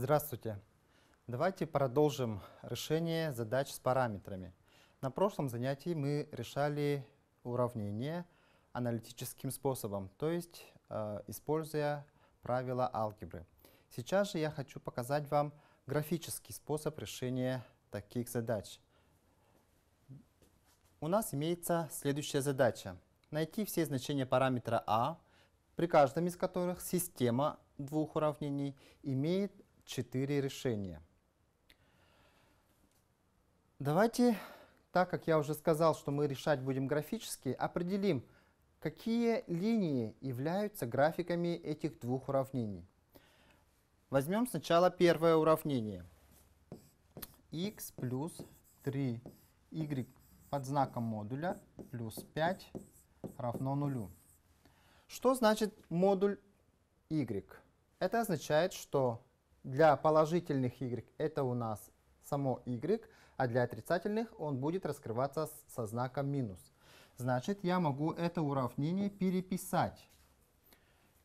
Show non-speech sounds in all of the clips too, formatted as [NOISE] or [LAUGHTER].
Здравствуйте! Давайте продолжим решение задач с параметрами. На прошлом занятии мы решали уравнение аналитическим способом, то есть э, используя правила алгебры. Сейчас же я хочу показать вам графический способ решения таких задач. У нас имеется следующая задача. Найти все значения параметра а, при каждом из которых система двух уравнений имеет четыре решения. Давайте, так как я уже сказал, что мы решать будем графически, определим, какие линии являются графиками этих двух уравнений. Возьмем сначала первое уравнение. x плюс 3y под знаком модуля плюс 5 равно нулю. Что значит модуль y? Это означает, что для положительных y это у нас само y, а для отрицательных он будет раскрываться со знаком минус. Значит, я могу это уравнение переписать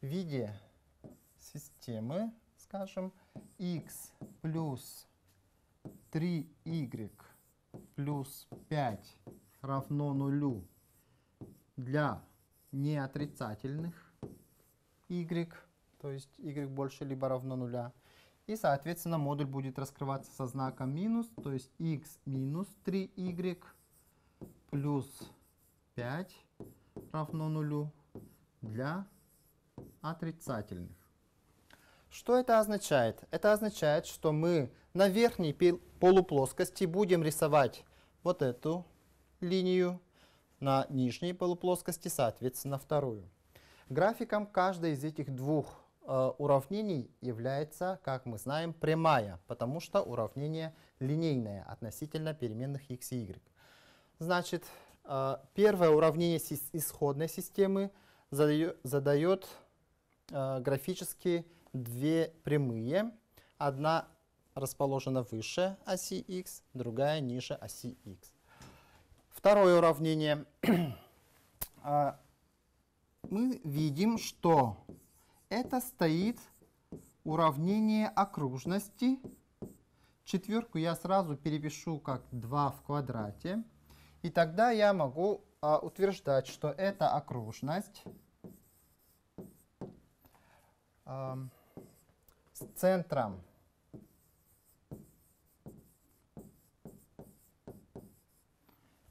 в виде системы, скажем, x плюс 3y плюс 5 равно нулю для неотрицательных y, то есть y больше либо равно нуля, и, соответственно, модуль будет раскрываться со знаком минус, то есть x минус 3y плюс 5 равно нулю для отрицательных. Что это означает? Это означает, что мы на верхней полуплоскости будем рисовать вот эту линию, на нижней полуплоскости, соответственно, вторую. Графиком каждой из этих двух Э, уравнений является, как мы знаем, прямая, потому что уравнение линейное относительно переменных x и y. Значит, э, первое уравнение исходной системы задает э, графически две прямые. Одна расположена выше оси x, другая ниже оси x. Второе уравнение. [CLEARS THROAT] Мы видим, что это стоит уравнение окружности. Четверку я сразу перепишу как 2 в квадрате. И тогда я могу а, утверждать, что это окружность а, с центром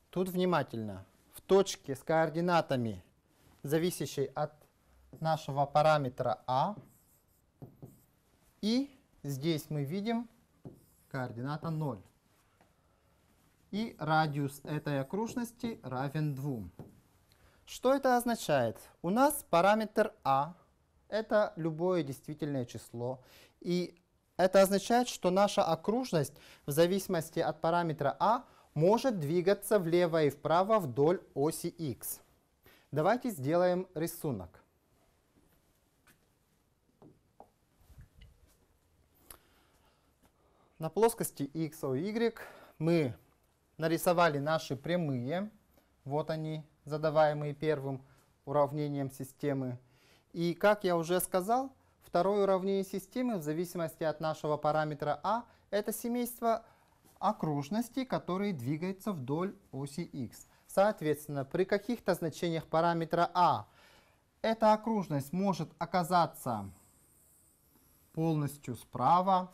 Тут внимательно. В точке с координатами, зависящей от нашего параметра а. И здесь мы видим координата 0. И радиус этой окружности равен 2. Что это означает? У нас параметр а – это любое действительное число. И это означает, что наша окружность в зависимости от параметра а может двигаться влево и вправо вдоль оси х. Давайте сделаем рисунок. На плоскости x, o, y мы нарисовали наши прямые, вот они, задаваемые первым уравнением системы. И, как я уже сказал, второе уравнение системы в зависимости от нашего параметра а – это семейство окружностей, которые двигаются вдоль оси x. Соответственно, при каких-то значениях параметра а эта окружность может оказаться полностью справа,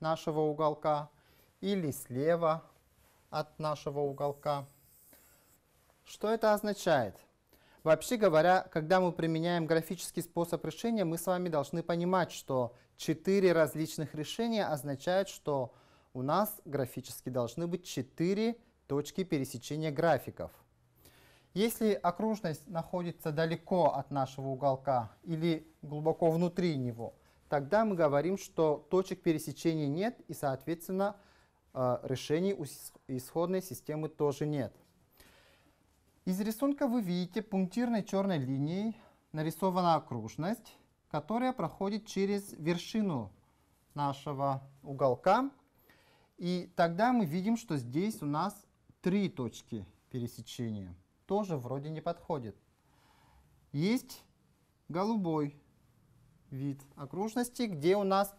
нашего уголка или слева от нашего уголка. Что это означает? Вообще говоря, когда мы применяем графический способ решения, мы с вами должны понимать, что четыре различных решения означают, что у нас графически должны быть четыре точки пересечения графиков. Если окружность находится далеко от нашего уголка или глубоко внутри него – тогда мы говорим, что точек пересечения нет, и, соответственно, э, решений у исходной системы тоже нет. Из рисунка вы видите пунктирной черной линией нарисована окружность, которая проходит через вершину нашего уголка. И тогда мы видим, что здесь у нас три точки пересечения. Тоже вроде не подходит. Есть голубой вид окружности, где у нас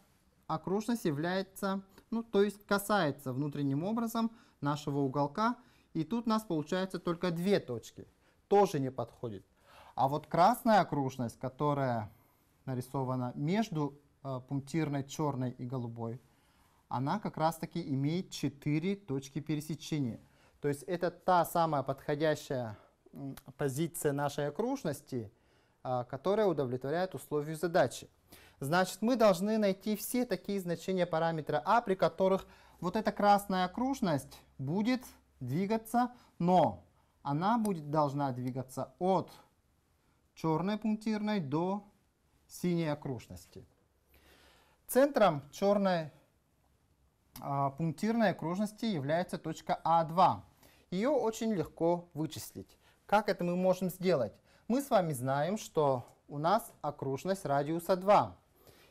окружность является, ну, то есть касается внутренним образом нашего уголка. И тут у нас получается только две точки. Тоже не подходит. А вот красная окружность, которая нарисована между э, пунктирной черной и голубой, она как раз-таки имеет четыре точки пересечения. То есть это та самая подходящая позиция нашей окружности, а, которая удовлетворяет условию задачи. Значит, мы должны найти все такие значения параметра а, при которых вот эта красная окружность будет двигаться, но она будет, должна двигаться от черной пунктирной до синей окружности. Центром черной а, пунктирной окружности является точка А2. Ее очень легко вычислить. Как это мы можем сделать? мы с вами знаем, что у нас окружность радиуса 2.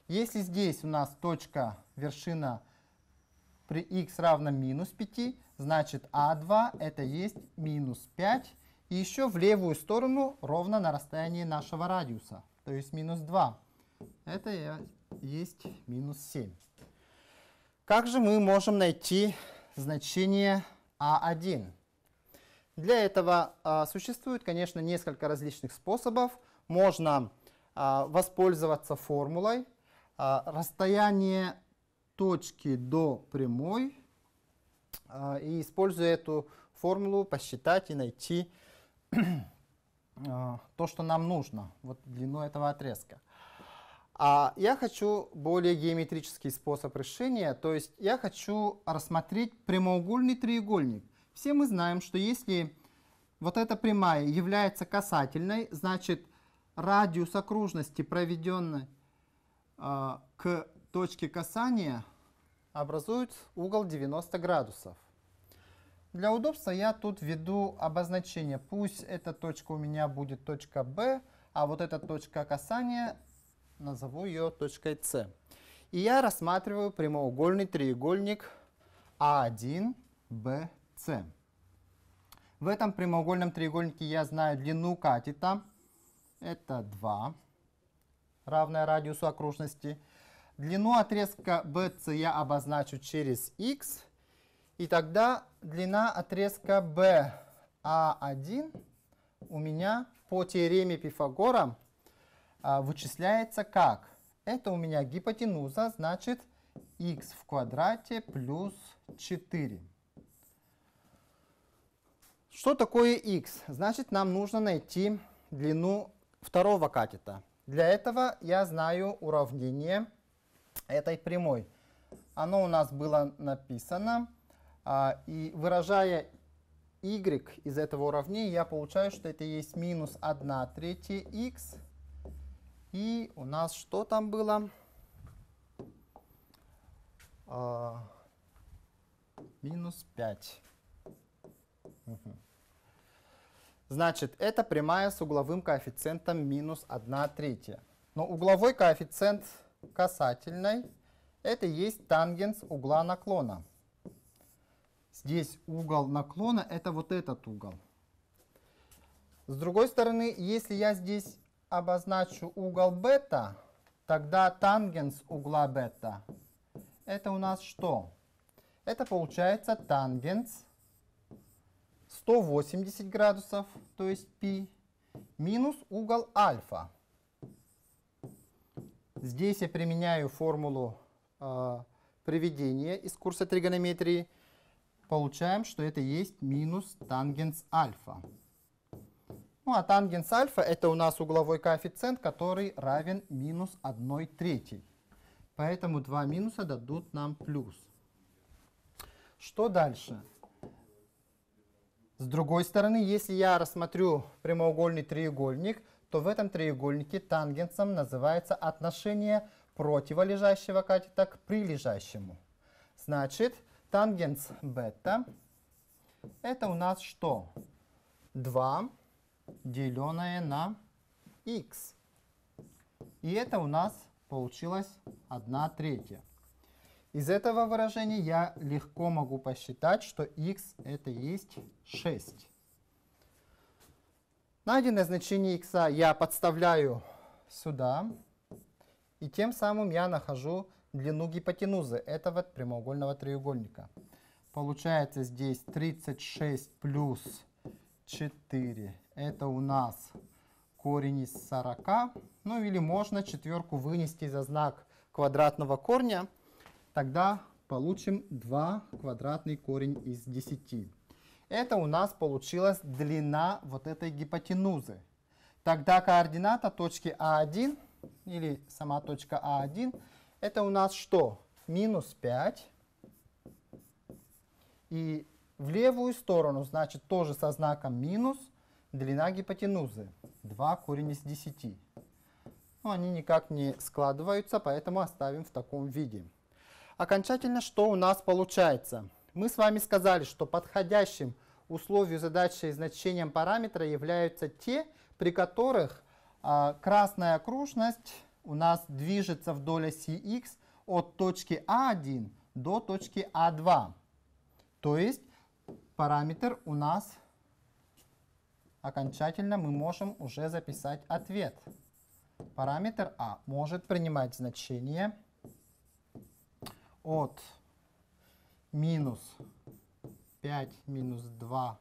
Если здесь у нас точка вершина при x равна минус 5, значит а2 это есть минус 5. И еще в левую сторону ровно на расстоянии нашего радиуса, то есть минус 2. Это есть минус 7. Как же мы можем найти значение а1? Для этого а, существует, конечно, несколько различных способов. Можно а, воспользоваться формулой а, расстояние точки до прямой а, и, используя эту формулу, посчитать и найти [CLEARS THROAT] а, то, что нам нужно, вот длину этого отрезка. А я хочу более геометрический способ решения, то есть я хочу рассмотреть прямоугольный треугольник – все мы знаем, что если вот эта прямая является касательной, значит радиус окружности, проведенный э, к точке касания, образует угол 90 градусов. Для удобства я тут введу обозначение. Пусть эта точка у меня будет точка B, а вот эта точка касания, назову ее точкой C. И я рассматриваю прямоугольный треугольник А1, Б с. В этом прямоугольном треугольнике я знаю длину катета. Это 2, равная радиусу окружности. Длину отрезка BC я обозначу через x. И тогда длина отрезка BA1 а у меня по теореме Пифагора а, вычисляется как? Это у меня гипотенуза, значит, x в квадрате плюс 4. Что такое x? Значит, нам нужно найти длину второго катета. Для этого я знаю уравнение этой прямой. Оно у нас было написано. А, и выражая y из этого уравнения, я получаю, что это есть минус 1 третья x. И у нас что там было? А, минус 5. Значит, это прямая с угловым коэффициентом минус 1 третья. Но угловой коэффициент касательной – это есть тангенс угла наклона. Здесь угол наклона – это вот этот угол. С другой стороны, если я здесь обозначу угол бета, тогда тангенс угла бета – это у нас что? Это получается тангенс 180 градусов, то есть π, минус угол альфа. Здесь я применяю формулу э, приведения из курса тригонометрии. Получаем, что это есть минус тангенс альфа. Ну а тангенс альфа это у нас угловой коэффициент, который равен минус 1 трети. Поэтому два минуса дадут нам плюс. Что дальше? С другой стороны, если я рассмотрю прямоугольный треугольник, то в этом треугольнике тангенсом называется отношение противолежащего катета к прилежащему. Значит, тангенс бета это у нас что? 2 деленное на х. И это у нас получилось 1 третья. Из этого выражения я легко могу посчитать, что x это есть 6. Найденное значение x я подставляю сюда, и тем самым я нахожу длину гипотенузы этого прямоугольного треугольника. Получается здесь 36 плюс 4. Это у нас корень из 40. Ну или можно четверку вынести за знак квадратного корня тогда получим 2 квадратный корень из 10. Это у нас получилась длина вот этой гипотенузы. Тогда координата точки А1 или сама точка А1 это у нас что? Минус 5. И в левую сторону, значит, тоже со знаком минус длина гипотенузы. 2 корень из 10. Но они никак не складываются, поэтому оставим в таком виде. Окончательно, что у нас получается? Мы с вами сказали, что подходящим условию задачи и значением параметра являются те, при которых а, красная окружность у нас движется вдоль оси x от точки А1 до точки А2. То есть параметр у нас окончательно мы можем уже записать ответ. Параметр А может принимать значение от минус 5 минус 2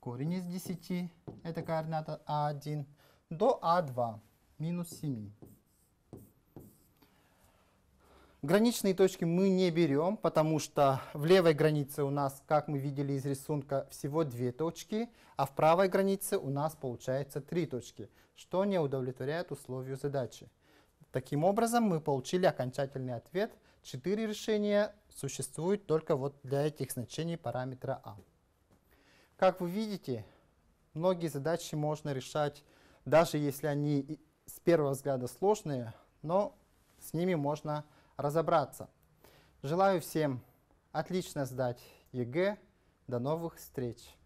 корень из 10, это координата А1, до А2 минус 7. Граничные точки мы не берем, потому что в левой границе у нас, как мы видели из рисунка, всего две точки, а в правой границе у нас получается три точки, что не удовлетворяет условию задачи. Таким образом, мы получили окончательный ответ – 4 решения существует только вот для этих значений параметра а. Как вы видите, многие задачи можно решать, даже если они с первого взгляда сложные, но с ними можно разобраться. Желаю всем отлично сдать ЕГЭ. До новых встреч!